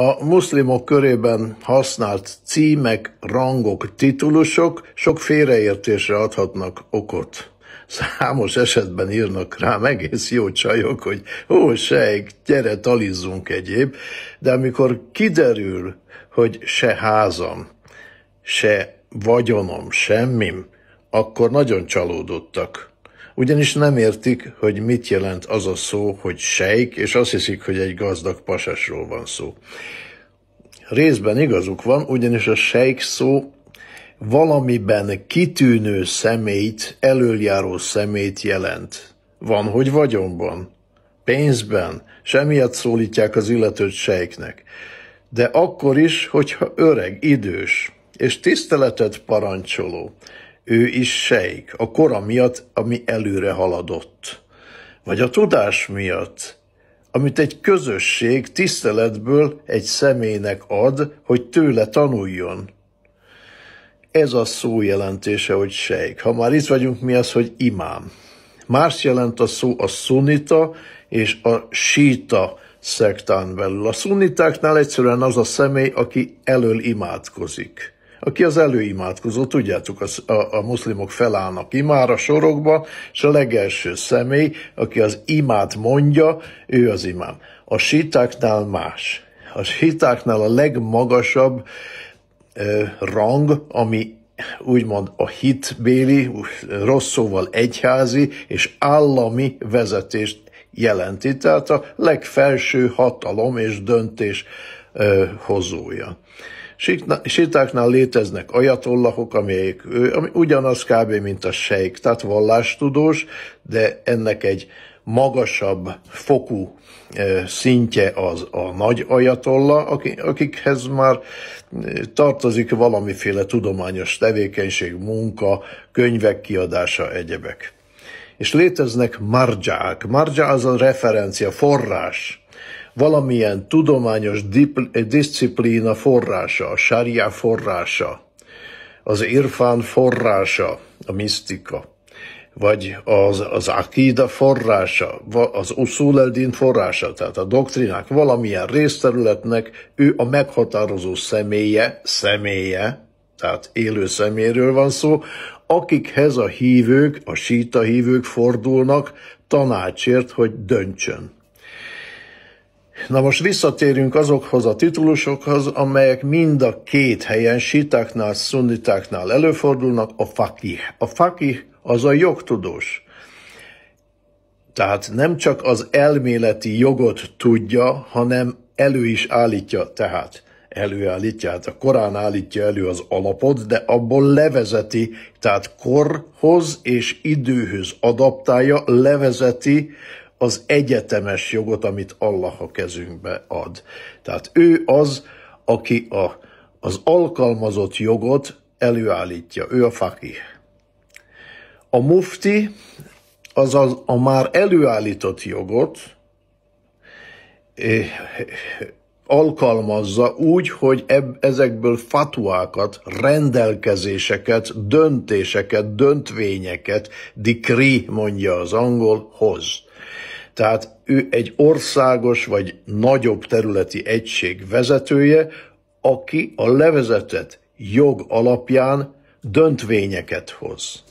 A muszlimok körében használt címek, rangok, titulusok sok félreértésre adhatnak okot. Számos esetben írnak rám egész jó csajok, hogy ó, sejk, gyere, talizzunk egyéb, de amikor kiderül, hogy se házam, se vagyonom, semmim, akkor nagyon csalódottak ugyanis nem értik, hogy mit jelent az a szó, hogy sejk, és azt hiszik, hogy egy gazdag pasasról van szó. Részben igazuk van, ugyanis a sejk szó valamiben kitűnő személyt, előjáró személyt jelent. Van, hogy vagyonban, pénzben, semmiatt szólítják az illetőt sejknek. De akkor is, hogyha öreg, idős, és tiszteletet parancsoló, ő is sejk, a kora miatt, ami előre haladott, vagy a tudás miatt, amit egy közösség tiszteletből egy személynek ad, hogy tőle tanuljon. Ez a szó jelentése, hogy sejk. Ha már itt vagyunk, mi az, hogy imám? Más jelent a szó a szunita és a síta szektán belül. A szunitáknál egyszerűen az a személy, aki elől imádkozik aki az előimádkozó, tudjátok, a, a, a muszlimok felállnak imára sorokba, és a legelső személy, aki az imát mondja, ő az imám. A sitáknál más. A sitáknál a legmagasabb ö, rang, ami úgymond a hitbéli, rossz szóval egyházi és állami vezetést jelenti, tehát a legfelső hatalom és döntés ö, hozója. Sítáknál léteznek ajatollahok, amelyek ami ugyanaz kb. mint a sejk, tehát vallástudós, de ennek egy magasabb fokú szintje az a nagy ajatolla, akikhez már tartozik valamiféle tudományos tevékenység, munka, könyvek kiadása, egyebek. És léteznek margyák. marja az a referencia, forrás valamilyen tudományos eh, disziplína forrása, a sárjá forrása, az irfán forrása, a misztika, vagy az, az akida forrása, az usul eldin forrása, tehát a doktrinák valamilyen részterületnek ő a meghatározó személye, személye, tehát élő szeméről van szó, akikhez a hívők, a síta hívők fordulnak tanácsért, hogy döntsön. Na most visszatérünk azokhoz a titulusokhoz, amelyek mind a két helyen, sitáknál, szunnitáknál előfordulnak, a fakih. A fakih az a jogtudós. Tehát nem csak az elméleti jogot tudja, hanem elő is állítja, tehát előállítja, hát a Korán állítja elő az alapot, de abból levezeti, tehát korhoz és időhöz adaptálja, levezeti az egyetemes jogot, amit Allah a kezünkbe ad. Tehát ő az, aki a, az alkalmazott jogot előállítja, ő a fakih. A mufti, az a már előállított jogot eh, alkalmazza úgy, hogy eb, ezekből fatuákat, rendelkezéseket, döntéseket, döntvényeket, dikri mondja az angol, hoz tehát ő egy országos vagy nagyobb területi egység vezetője, aki a levezetett jog alapján döntvényeket hoz.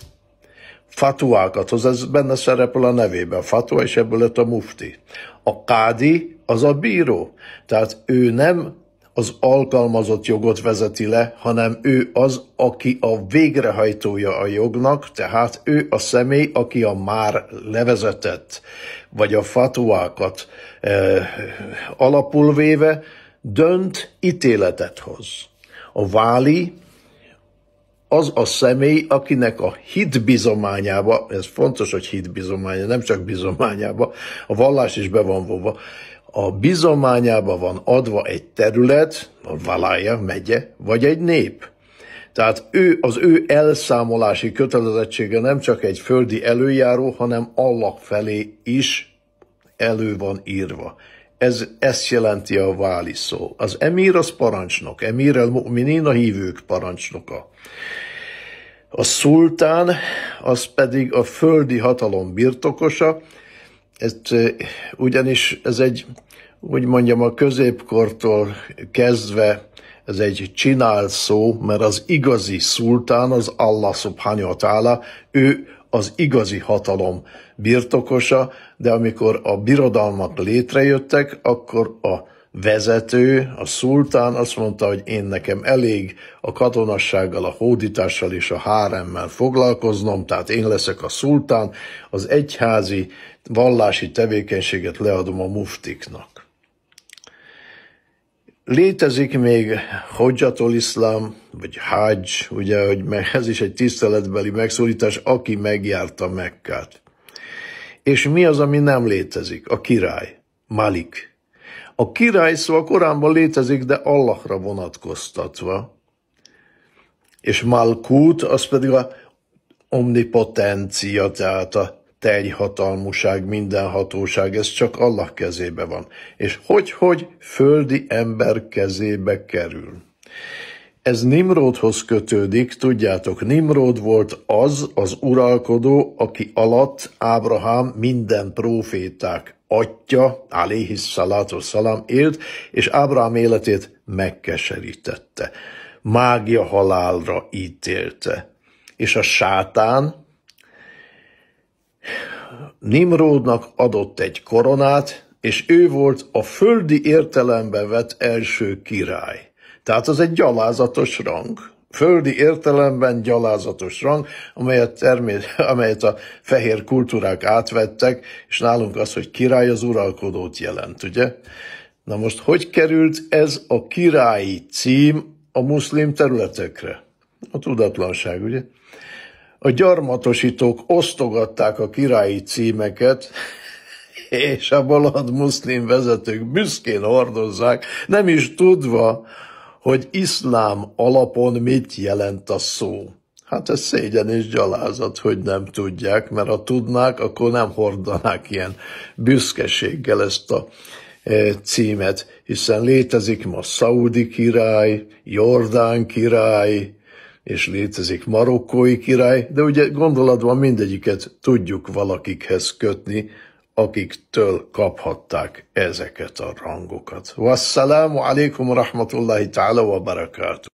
Fatuákat hoz, ez benne szerepel a nevében, fatua, és ebből lett a mufti. A kádi az a bíró, tehát ő nem az alkalmazott jogot vezeti le, hanem ő az, aki a végrehajtója a jognak, tehát ő a személy, aki a már levezetett, vagy a fatuákat e, eh, alapul véve dönt, ítéletet hoz. A váli az a személy, akinek a hit bizományába, ez fontos, hogy hit bizománya, nem csak bizományába, a vallás is be van vóva a bizományába van adva egy terület, a Valája megye, vagy egy nép. Tehát ő, az ő elszámolási kötelezettsége nem csak egy földi előjáró, hanem Allah felé is elő van írva. Ez, ez jelenti a váli szó. Az emír az parancsnok, emír el a hívők parancsnoka. A szultán az pedig a földi hatalom birtokosa, ezt, ugyanis ez egy, úgy mondjam, a középkortól kezdve ez egy csinál szó, mert az igazi szultán, az Allah subhanahu wa ta'ala, ő az igazi hatalom birtokosa, de amikor a birodalmak létrejöttek, akkor a vezető, a szultán azt mondta, hogy én nekem elég a katonassággal, a hódítással és a háremmel foglalkoznom, tehát én leszek a szultán, az egyházi vallási tevékenységet leadom a muftiknak. Létezik még Hodjatol iszlám, vagy Hajj, ugye, hogy ez is egy tiszteletbeli megszólítás, aki megjárta Mekkát. És mi az, ami nem létezik? A király, Malik. A király szó a Koránban létezik, de Allahra vonatkoztatva. És Malkút, az pedig a omnipotencia, tehát a teljhatalmúság, minden hatóság, ez csak Allah kezébe van. És hogy-hogy földi ember kezébe kerül. Ez Nimrodhoz kötődik, tudjátok, Nimrod volt az az uralkodó, aki alatt Ábrahám minden proféták atya, aléhis Szalátor szalám élt, és Ábrahám életét megkeserítette. Mágia halálra ítélte. És a sátán Nimrodnak adott egy koronát, és ő volt a földi értelembe vett első király. Tehát az egy gyalázatos rang. Földi értelemben gyalázatos rang, amelyet, termés, amelyet a fehér kultúrák átvettek, és nálunk az, hogy király az uralkodót jelent, ugye? Na most, hogy került ez a királyi cím a muszlim területekre? A tudatlanság, ugye? A gyarmatosítók osztogatták a királyi címeket, és a balad muszlim vezetők büszkén hordozzák, nem is tudva, hogy iszlám alapon mit jelent a szó. Hát ez szégyen és gyalázat, hogy nem tudják, mert ha tudnák, akkor nem hordanák ilyen büszkeséggel ezt a e, címet, hiszen létezik ma Szaudi király, Jordán király, és létezik marokkói király, de ugye gondolatban mindegyiket tudjuk valakikhez kötni, akiktől kaphatták ezeket a rangokat. Wassalamu alaikum rahmatullahi ta'ala wa barakatuh.